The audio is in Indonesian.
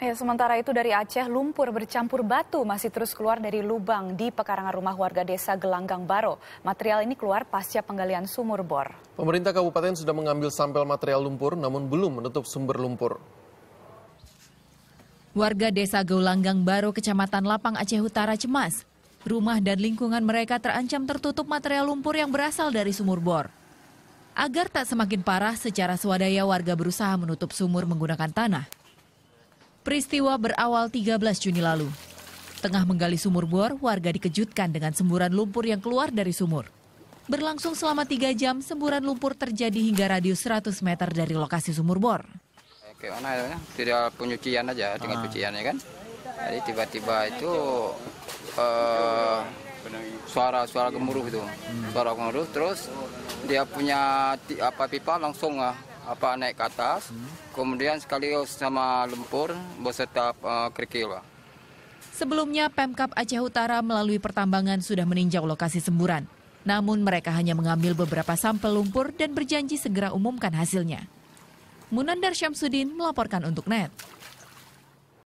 Ya, sementara itu dari Aceh, lumpur bercampur batu masih terus keluar dari lubang di pekarangan rumah warga desa Gelanggang Baro. Material ini keluar pasca penggalian sumur bor. Pemerintah kabupaten sudah mengambil sampel material lumpur namun belum menutup sumber lumpur. Warga desa Gelanggang Baro, Kecamatan Lapang, Aceh Utara cemas. Rumah dan lingkungan mereka terancam tertutup material lumpur yang berasal dari sumur bor. Agar tak semakin parah, secara swadaya warga berusaha menutup sumur menggunakan tanah. Peristiwa berawal 13 Juni lalu. Tengah menggali sumur bor, warga dikejutkan dengan semburan lumpur yang keluar dari sumur. Berlangsung selama tiga jam, semburan lumpur terjadi hingga radius 100 meter dari lokasi sumur bor. Oke, mana ya? Tidak penyucian aja dengan ah. cuciannya kan. Jadi tiba-tiba itu suara eh, suara-suara gemuruh itu, hmm. suara gemuruh. Terus dia punya apa pipa langsung uh, apa naik ke atas hmm. kemudian sekali sama lumpur beserta uh, eh, kerikil Sebelumnya Pemkap Aceh Utara melalui pertambangan sudah meninjau lokasi semburan. Namun mereka hanya mengambil beberapa sampel lumpur dan berjanji segera umumkan hasilnya. Munandar Syamsuddin melaporkan untuk NET.